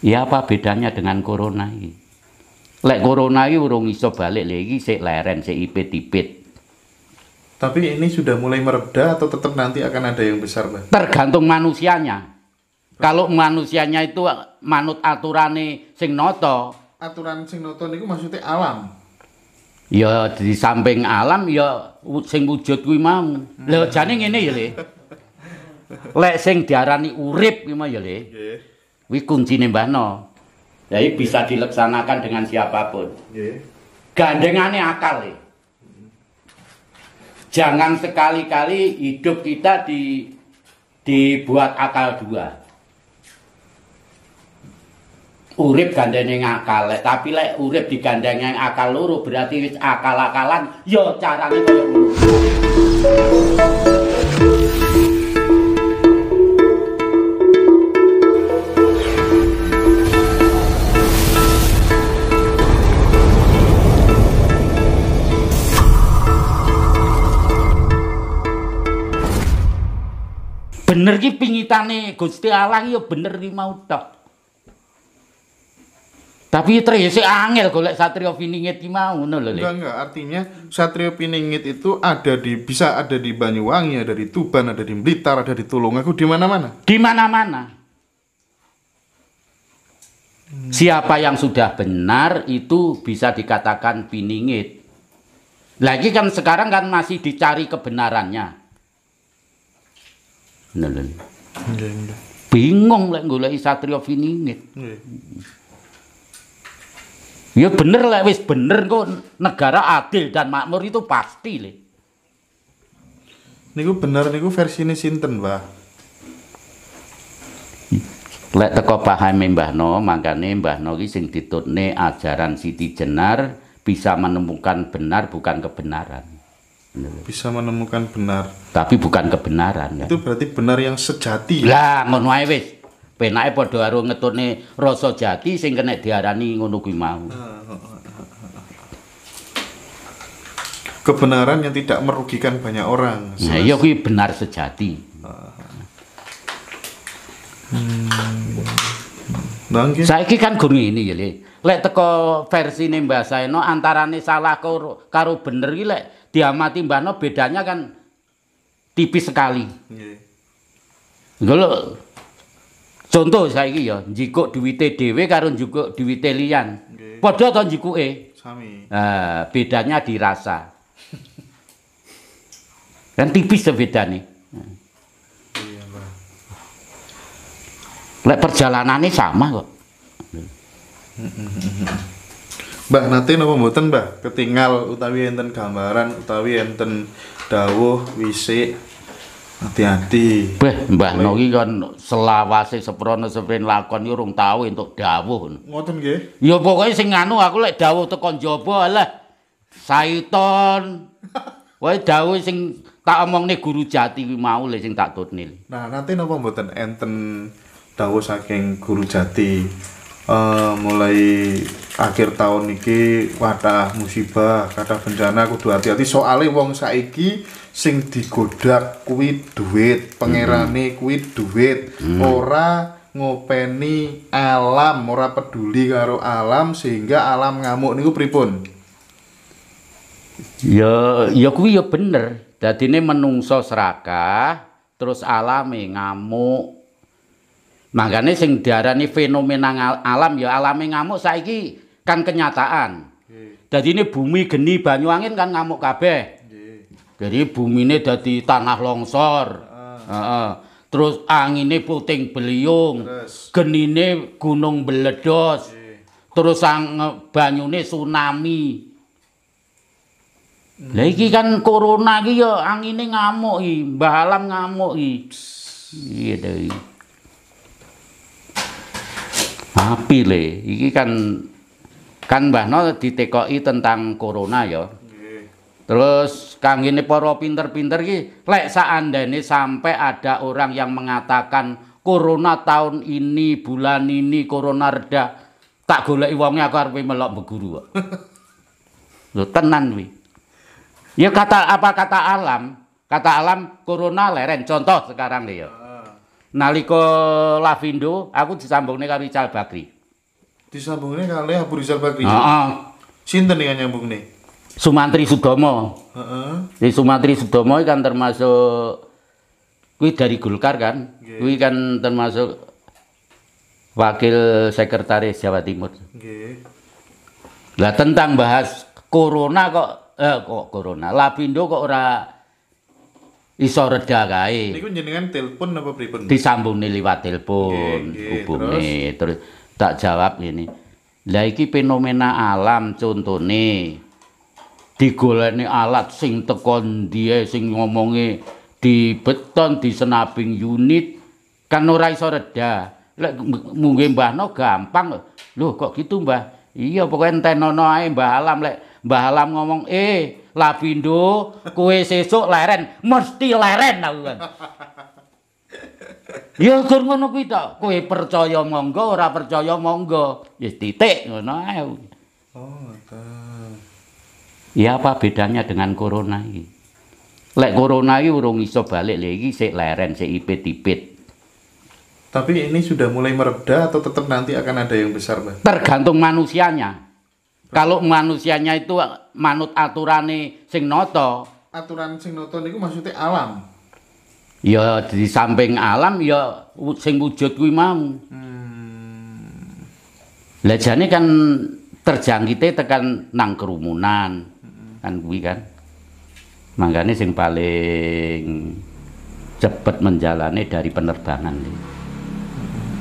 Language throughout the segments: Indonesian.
Ya apa bedanya dengan corona ini? Lek corona ini urung iso balik lagi si leren si ipit-ipit. Tapi ini sudah mulai mereda atau tetap nanti akan ada yang besar, Mbak? Tergantung manusianya. Kalau manusianya itu manut aturan sing noto. Aturan sing noto ini maksudnya alam. Ya di samping alam ya sing wujud kuwi mau. Lho jane ngene ya, Le. Lek sing diarani urip kuwi ya, Le. Nggih. Wih kuncinya Mbah No. Jadi bisa dilaksanakan dengan siapapun. Yeah. Gandengannya akal. Ya. E. Jangan sekali-kali hidup kita di dibuat akal dua. Urip gandengnya akal. Tapi lek urip di gandengnya akal luruh berarti akal-akalan. Yo caranya yo. bener ki pingitane Gusti Allah ya bener ki mau tok. Tapi ya terisi ya angel golek Satrio Piningit ki mau ngono lho. Enggak enggak, artinya Satrio Piningit itu ada di bisa ada di Banyuwangi, ada di Tuban, ada di Blitar, ada di Tulungagung, di mana-mana. Di mana-mana. Siapa yang sudah benar itu bisa dikatakan piningit. Lagi kan sekarang kan masih dicari kebenarannya. Nelen. Bingung lek goleki satriya viningit. Nggih. Ya bener lek wis bener kok negara adil dan makmur itu pasti le. Niku bener niku ini sinten, Mbah? Lek teko pahame Mbah No, makanya Mbah No iki sing ditutne ajaran Siti Jenar bisa menemukan benar bukan kebenaran bisa menemukan benar tapi bukan kebenaran kan? itu berarti benar yang sejati ya? lah ngono ae wis penake padha karo rasa jati sing kena diarani ngono kuwi mau ah, ah, ah, kebenaran yang tidak merugikan banyak orang nah iya kuwi benar sejati hmm. Nah, saiki kan gur ngene ya lek teko versine Mbah Saeno antarane salah karo, karo bener iki lek diamati Mbah No bedanya kan tipis sekali. Iya. Kalau contoh ini ya njikuk duwite dhewe karun juga duwite liyan. Padha ta njikuke? Sami. Nah, bedanya dirasa. kan tipis sebeda nih. Iya, Lek perjalanannya sama kok. Mbah nate napa mboten, Mbah? Ketinggal utawi enten gambaran utawi enten dawuh wisik hati-hati. Beh, Mbah no iki kon selawase seprana sepen lakon yo rung tau entuk dawuh. Ngoten nggih. Ya pokoke sing anu aku lek dawuh teko njaba alah. Saiton. Wae dawuh sing tak omongne guru jati kuwi mau lek sing tak tutnil. Nah, nanti napa mboten enten dawuh saking guru jati. Eh, mulai akhir tahun iki wadah musibah kata bencana kudu hati-hati soalnya wong saiki sing digodak kuwi duit pengerani hmm. kuwi duit hmm. ora ngopeni alam ora peduli karo alam sehingga alam ngamuk niku pripun ya ya kuwi ya bener dadine menungso serakah terus alami ngamuk Makanya sing diarani fenomena alam ya alami ngamuk saiki kan kenyataan. Jadi ini bumi geni banyu angin kan ngamuk kabeh. Jadi bumi ini jadi tanah longsor. Uh, terus angin puting beliung. Geni ini gunung beledos. Yeah. Terus sang banyu ini tsunami. Hmm. Nah, kan corona ini ya angin ini ngamuk. Mbah alam ngamuk. Iya, gitu. deh. Tapi le, ini kan kan Mbah No TKI tentang corona ya. Terus kang ini poro pinter-pinter ki, lek seandainya sampai ada orang yang mengatakan corona tahun ini, bulan ini corona reda, tak gula wonge aku harus melok beguru Lo tenan wi. Ya kata apa kata alam? Kata alam corona leren contoh sekarang deh ya nalika Lavindo aku disambungne karo Ical Bakri. Disambungne kali Abu Rizal Bakri. Ya? Heeh. Sinten ingkang nyambungne? Sumantri Sudomo. Heeh. Di Sumantri Sudomo kan termasuk kuwi dari Golkar kan. Yeah. Kuwi kan termasuk wakil sekretaris Jawa Timur. Nggih. Lah tentang bahas corona kok eh kok corona, Lapindo kok ora iso reda kae. Niku jenengan telepon apa pripun? Disambungi liwat telepon hubungi terus? terus tak jawab ini. Lah iki fenomena alam contone digoleni alat sing teko ndi sing ngomongi di beton di senaping unit kan ora iso reda. Lek mungkin Mbah No gampang loh. kok gitu Mbah. Iya pokoknya entenono ae Mbah Alam lek Mbah Alam ngomong eh Labindo, kue sesuk leren, mesti leren aku kan. Ya gur ngono kuwi to, kowe percaya monggo, ora percaya monggo. Ya titik ngono ae. Oh, ngoten. Ya apa bedanya dengan corona iki? Lek corona iki urung iso balik lho iki sik leren, sik ipit-ipit. Tapi ini sudah mulai mereda atau tetap nanti akan ada yang besar, Mbak? Tergantung manusianya. Kalau manusianya itu manut aturane sing noto. Aturan sing noto niku maksudnya alam. Ya di samping alam ya sing wujud kuwi mau. Hmm. kan terjangkite tekan nang kerumunan. Hmm. Kan kuwi kan. Makanya sing paling cepet menjalani dari penerbangan.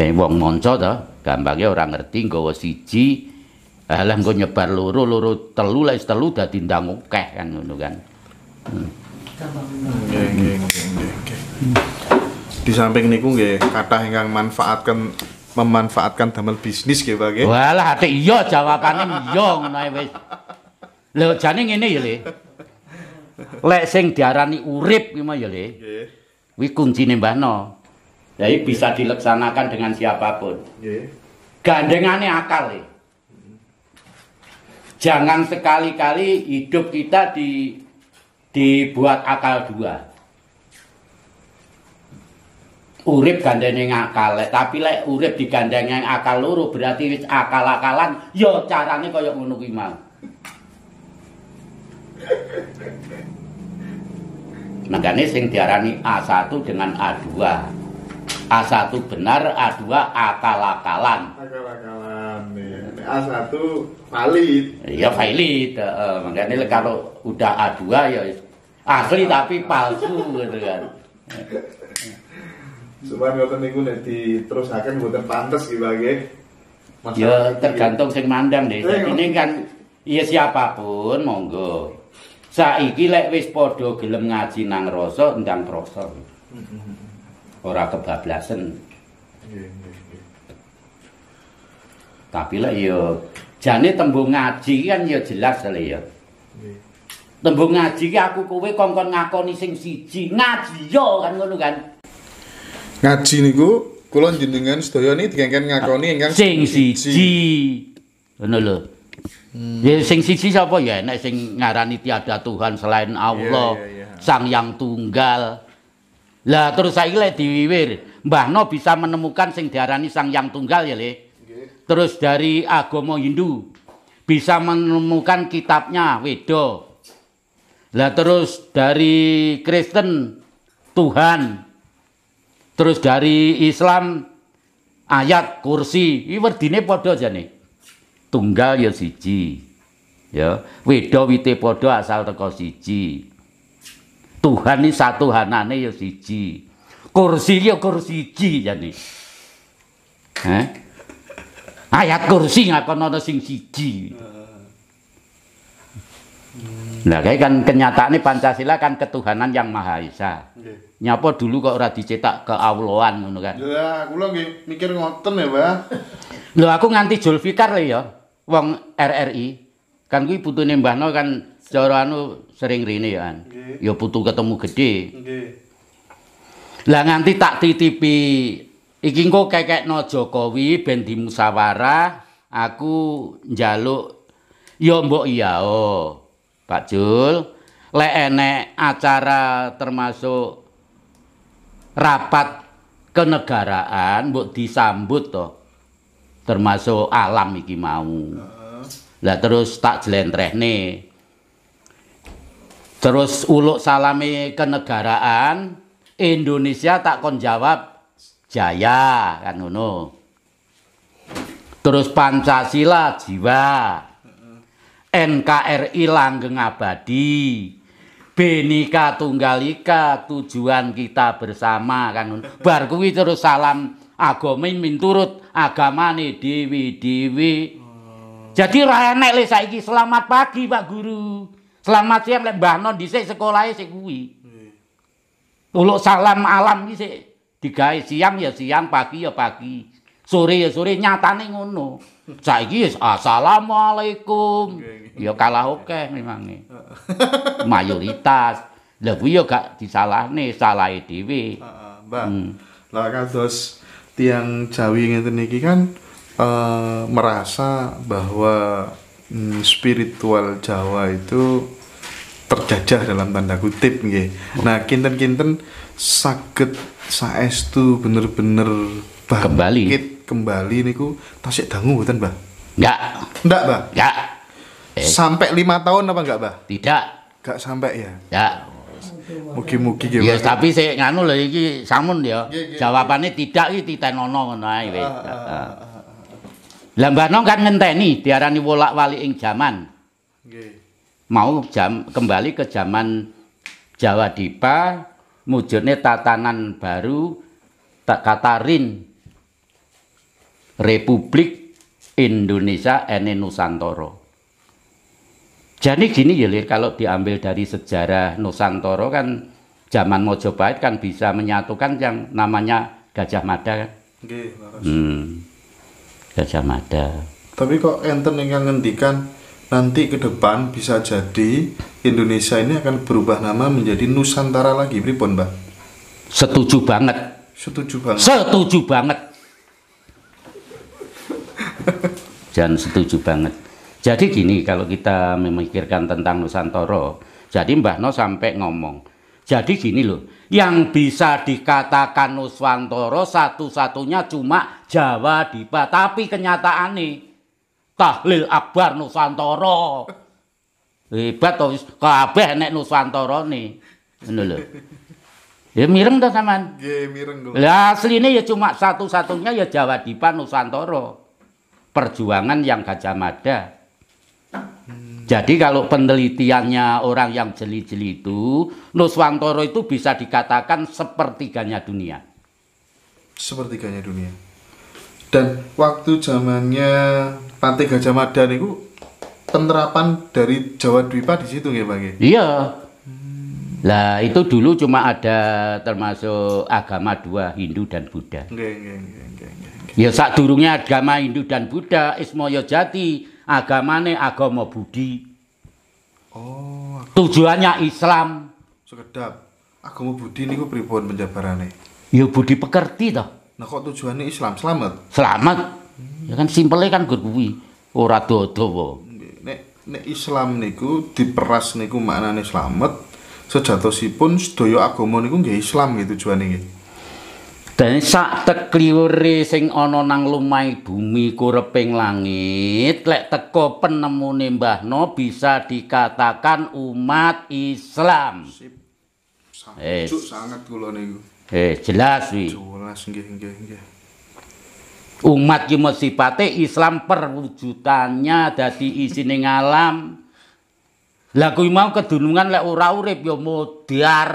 Ya wong monco to, gampangnya orang ngerti nggawa siji Alah eh, engko nyebar loro, loro telu lek telu dadi ndang akeh kan ngono kan. Hmm. Di samping niku nggih kathah ingkang manfaatkan memanfaatkan damel bisnis nggih Pak nggih. Walah ati iya jawabane iya ngono ae wis. Lho jane ngene ya Le. Lek sing diarani urip ki mah ya Le. Nggih. Kuwi kuncine Mbah No. Jadi bisa dilaksanakan dengan siapapun. Nggih. Gandengannya akal Le jangan sekali-kali hidup kita di dibuat akal dua. Urip gandeng akal, tapi lek urip yang akal loro berarti akal-akalan Yo ya caranya kaya ngono mau. Makanya sing diarani A1 dengan A2. A1 benar, A2 akal-akalan. Akal-akalan. Ya. A1 valid. Iya valid. Uh, makanya hmm. kalau udah A2 ya asli tapi palsu gitu kan. Cuma ngoten niku nek diterusaken mboten pantes iki bae. Ya tergantung sing mandang deh. Eh, ini kan iya siapapun monggo. Saiki lek wis padha gelem ngaji nang rasa ndang rasa. Mm-hmm. Ora kebablasan. Nggih. Tapi lah ya jane tembung ngaji kan ya jelas lah ya. Tembung ngaji ki aku kowe kongkon ngakoni sing siji, ngaji yo kan ngono kan. Ngaji niku kula jenengan sedaya ni digengken ngakoni ingkang sing siji. Ngono lho. Ya sing siji sapa ya Nek sing ngarani tiada Tuhan selain Allah. Sang yang tunggal. Lah terus saiki le diwiwir, Mbah No bisa menemukan sing diarani Sang yang tunggal ya, Le. Terus dari agama Hindu bisa menemukan kitabnya Weda. Lah terus dari Kristen Tuhan. Terus dari Islam ayat kursi. Iki werdine padha jane. Tunggal ya siji. Ya, Weda wite padha asal teko siji. Tuhan ini satu hanane ya siji. Kursi ya kursi siji jane. Ya Ayat kursi ngakon ana sing siji. Nah, kayak kan kenyataannya Pancasila kan ketuhanan yang Maha Esa. Nggih. Nyapa dulu kok ora dicetak keauloan ngono kan. Ya, kula nggih mikir ngoten ya, Pak. Lho aku nganti Julfikar lho ya, wong RRI. Kan kuwi putune Mbah No kan cara anu sering rene ya kan. Ya putu ketemu gede. Nggih. Lah nganti tak titipi Iki engko kekekno Jokowi ben dimusyawarah, aku njaluk ya mbok iya Pak Jul, lek enek acara termasuk rapat kenegaraan mbok disambut to. Termasuk alam iki mau. Lah terus tak jlentrehne. Terus uluk salami kenegaraan Indonesia tak kon jawab jaya kan terus Pancasila jiwa NKRI langgeng abadi Benika Tunggalika tujuan kita bersama kan ngono bar kuwi terus salam agama minturut agamane Dewi Dewi jadi raya enak le saiki selamat pagi Pak Guru. Selamat siang lek Mbah Non dhisik sekolahe sik kuwi. Tuluk salam alam iki sik. digawe siang ya siang, pagi ya pagi, sore ya sore nyatane ngono. Saiki ya assalamualaikum. Ya kalah oke memang e. Mayoritas. Lah kuwi ya gak disalahne, salahe dhewe. Heeh, Mbak. Hmm. Lah tiang Jawi ngeten iki kan uh, merasa bahwa mm, spiritual Jawa itu terjajah dalam tanda kutip nggih. Oh. Nah, kinten-kinten sakit saes tuh bener-bener kembali kembali ku tasik dangu bukan bah Enggak. Enggak, bah Enggak. Sampai lima tahun apa enggak, bah Tidak. Enggak sampai ya? Enggak. Mugi-mugi ya. Ya, tapi saya nganu lho iki samun ya. Jawabannya tidak iki titenono ngono ae wis. Ah, ah, ah, lah Mbah Nong kan ngenteni diarani wolak-walik ing jaman. Nggih. Mau jam kembali ke zaman Jawa Dipa mujudnya tatanan baru tak katarin Republik Indonesia ene Nusantoro. Jadi gini ya Lir, kalau diambil dari sejarah Nusantoro kan zaman Mojopahit kan bisa menyatukan yang namanya Gajah Mada kan. Gih, hmm. Gajah Mada. Tapi kok enten yang ngendikan nanti ke depan bisa jadi Indonesia ini akan berubah nama menjadi Nusantara lagi pripun Mbak setuju banget setuju banget setuju banget dan setuju banget jadi gini kalau kita memikirkan tentang Nusantara jadi mbah No sampai ngomong jadi gini loh, yang bisa dikatakan Nusantoro satu-satunya cuma Jawa Dipa. Tapi kenyataan nih tahlil akbar Nusantara. Hebat to kabeh nek Nusantara nih. Ngono lho. Ya mireng to sampean. Nggih, mireng lho. Lah asline ya cuma satu-satunya ya Jawa Dipan Nusantara. Perjuangan yang Gajah Mada. Hmm. Jadi kalau penelitiannya orang yang jeli-jeli itu, Nuswantoro itu bisa dikatakan sepertiganya dunia. Sepertiganya dunia. Dan waktu zamannya Pantai Gajah Mada niku penerapan dari Jawa Dwipa di situ ya Pak? Iya. Lah hmm. itu dulu cuma ada termasuk agama dua Hindu dan Buddha. Nggih, nggih, nggih, Ya Ya durungnya agama Hindu dan Buddha Ismoyo Jati agamane agama Budi. Oh, agama. tujuannya Islam. Sekedap. Agama Budi niku pripun penjabarane? Ya Budi pekerti toh. Nah kok tujuannya Islam selamat? Selamat. Hmm. Ya kan simpelnya kan gur kuwi. Ora dodo wae. Nek nek Islam niku diperas niku maknane slamet. Sejatosipun sedaya agama niku nggih Islam nggih tujuane nggih. Dene sak tekliwure sing ana nang lumai bumi kureping langit, lek teko penemune Mbah No bisa dikatakan umat Islam. Sip. Sangat, yes. sangat kula niku. Eh, jelas wi. Jelas nggih nggih nggih. umat ki sipate Islam perwujudannya dadi isine ngalam lah kuwi mau kedunungan lek ora urip ya modar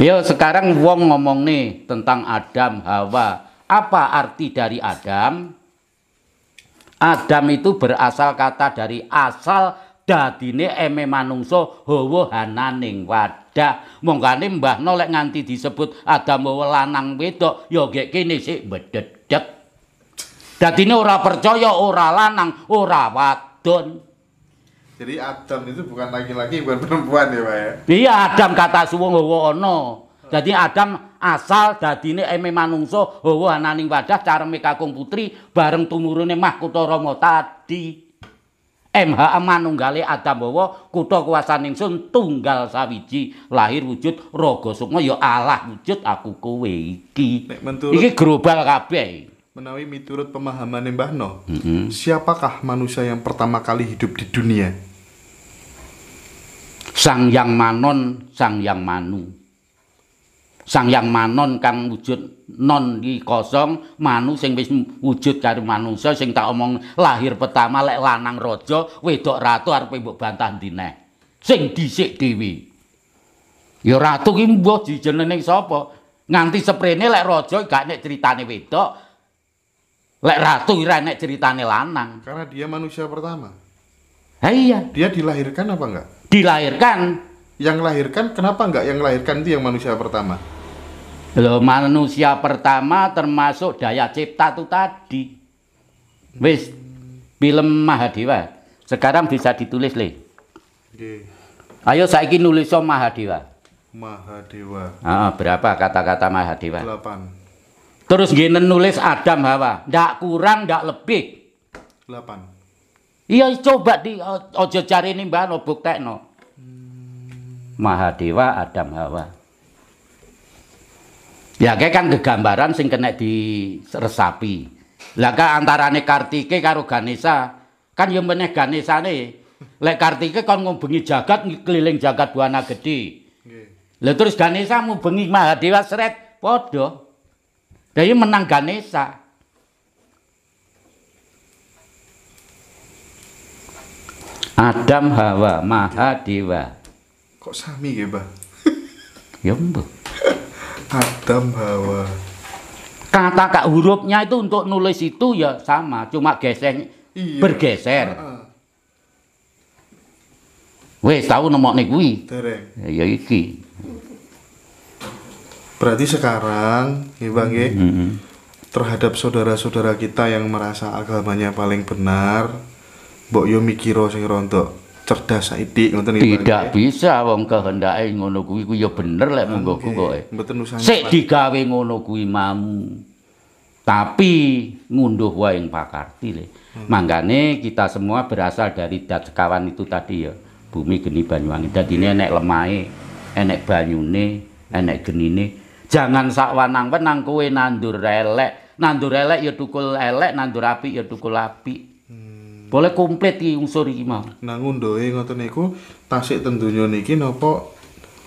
Yo ya, sekarang wong ngomong nih tentang Adam Hawa. Apa arti dari Adam? Adam itu berasal kata dari asal dadine eme manungsa hawa hananing wadah mongkane mbahno lek nganti disebut Adam wa lanang wedok ya gek kene sik bededeg dadine ora percaya ora lanang ora wadon jadi Adam itu bukan laki-laki bukan perempuan ya Pak ya iya Adam kata suwung hawa ana Jadi Adam asal dadine eme manungsa hawa hananing wadah cara kakung putri bareng tumurune mahkota Rama tadi. MHA manunggale Adambawa kutha kuwasan ingsun tunggal sawiji lahir wujud raga sukma ya Allah wujud aku kowe iki. Nek menurut iki global kabeh. Menawi miturut pemahaman Mbah No, mm -hmm. siapakah manusia yang pertama kali hidup di dunia? Sang Yang Manon, Sang Yang Manu. Sang Yang Manon kang wujud non di kosong, manu sing wis wujud karo manusia, sing tak omong lahir pertama lek lanang rojo wedok ratu arep mbok bantah dine Sing dhisik dewi, Ya ratu ki mbah dijenengi sapa? Nganti seprene lek rojo gak nek critane wedok, Lek ratu ora nek ceritane lanang. Karena dia manusia pertama. Ha iya. Dia dilahirkan apa enggak? Dilahirkan. Yang lahirkan kenapa enggak yang lahirkan itu yang manusia pertama? Loh, manusia pertama termasuk daya cipta itu tadi. Wis film Mahadewa. Sekarang bisa ditulis, Le. ayo Ayo ingin nulis so Mahadewa. Mahadewa. Ah, berapa kata-kata Mahadewa? 8. Terus gini nulis Adam Hawa. Ndak kurang, ndak lebih. 8. Iya, coba di ojo cari ini mbak, no Tekno. Hmm. Mahadewa, Adam Hawa. Ya kayak kan kegambaran sing kena di diresapi. Laka antara antarane Kartike karo Ganesa, kan yang meneh nih. Lek Kartike kan ngubengi jagat keliling jagat dua anak gede. Lalu terus Ganesa ngubengi Mahadewa seret podo. Lah ya menang Ganesa. Adam Hawa Mahadewa. Kok sami ya, Mbah? ya, Mbah. Adam Hawa. Kata kak hurufnya itu untuk nulis itu ya sama, cuma geseng iya. bergeser. Uh -uh. Wes tahu nomor nih gue ya, ya iki. Berarti sekarang ya Bang mm -hmm. terhadap saudara-saudara kita yang merasa agamanya paling benar, mbok yo mikiro sing rontok cerdas saiki ngoten gitu, Tidak ya? bisa wong kehendake ngono kuwi ku ya bener lek monggo ku kok. Sik digawe ngono kuwi mamu. Tapi ngunduh wae ing pakarti le. Hmm. kita semua berasal dari dat kawan itu tadi ya. Bumi geni Banyuwangi. Dadine enek lemahe, enek banyune, enek genine. Jangan wanang wenang kowe nandur elek. Nandur elek ya tukul elek, nandur api ya tukul api boleh komplit iki unsur iki mau. Nang ngundoe ngoten niku tasik tentunya niki napa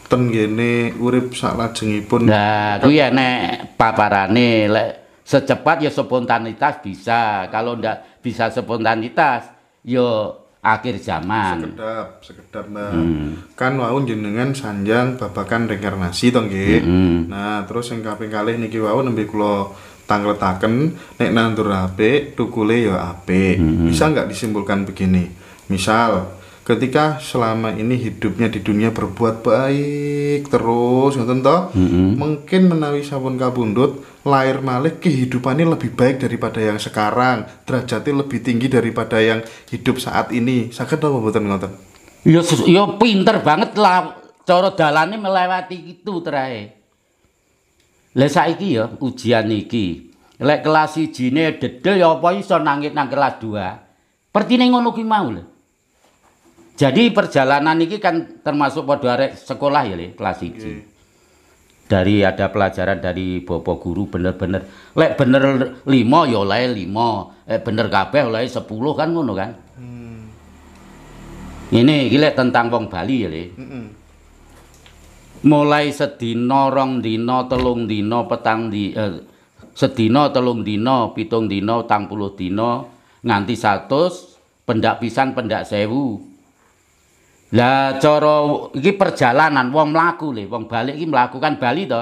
ten gene urip saklajengipun. Nah, kuwi nek paparane lek secepat ya spontanitas bisa. Kalau ndak bisa spontanitas ya akhir zaman. Sekedap, sekedap Mbak. Hmm. Kan wau jenengan sanjang babakan reinkarnasi to Hmm. Nah, terus yang kaping kali niki wau nembe kulo tangletaken nek nandur apik tukule ya apik hmm. bisa nggak disimpulkan begini misal ketika selama ini hidupnya di dunia berbuat baik terus ngoten toh -hmm. mungkin menawi sabun kabundut lahir malih kehidupannya lebih baik daripada yang sekarang derajatnya lebih tinggi daripada yang hidup saat ini sakit apa mboten ngoten Yo, ya, ya pinter banget lah cara dalane melewati itu terakhir. Lah saiki ya ujian iki. Lek kelas 1 ne dedel ya apa iso nangit nang kelas 2. Pertine ngono ki mau lho. Jadi perjalanan iki kan termasuk padha arek sekolah ya le, kelas 1. Okay. Dari ada pelajaran dari bopo guru bener-bener lek bener 5 ya oleh 5, lek bener kabeh oleh ya 10 kan ngono kan. Hmm. Ini iki tentang wong Bali ya le. Mm -mm mulai sedina rong dino, telung dino, petang di eh, sedina telung dina pitung dino, tang puluh dina nganti satu, pendak pisan pendak sewu Lah coro, ini perjalanan wong mlaku le, wong balik ini melakukan bali to.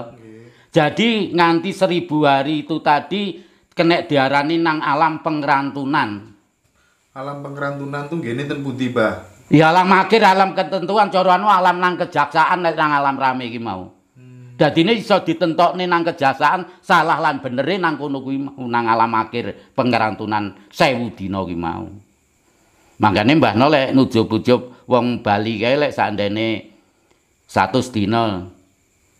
Jadi nganti seribu hari itu tadi kena diarani nang alam pengerantunan. Alam pengerantunan tuh gini ten pundi, Bah? Ya alam akhir, alam ketentuan, coroan alam nang kejaksaan nang alam rame iki mau. Dadi hmm. ne iso ditentokne nang kejaksaan salah lan benere nang kono kuwi nang alam akhir pengerantunan sewu dina kuwi mau. Mangkane Mbah No lek nujub wong Bali kae lek sandene 100 dina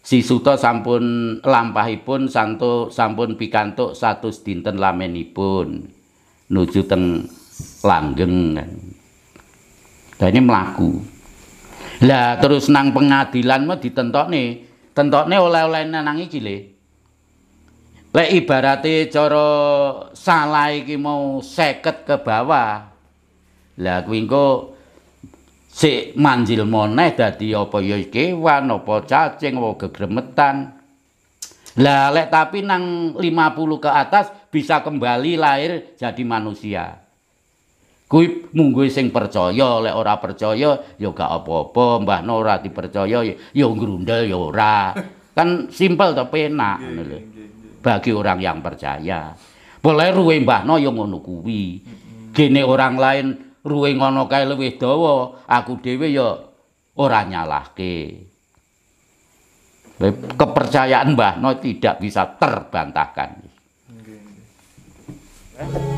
Si Suta sampun lampahipun santo sampun pikantuk 100 dinten lamenipun nuju teng langgeng kan. Lah ini melaku. Lah terus nang pengadilan mah tentok nih oleh-oleh nang iki le. Lek coro salai salah iki mau seket ke bawah. Lah kuingko si manjil moneh dadi apa ya kewan apa cacing apa gegremetan. Lah le tapi nang 50 ke atas bisa kembali lahir jadi manusia. kuwi munggo sing percaya lek ora percaya ya gak apa-apa Mbahno Nora ora dipercaya ya ngrundel ya ora kan simpel to penak ngono bagi orang yang percaya boleh ruwe mbahno No ya ngono kuwi gene orang lain ruwe ngono kae luwih dawa aku dhewe ya ora nyalahke kepercayaan mbahno tidak bisa terbantahkan Thank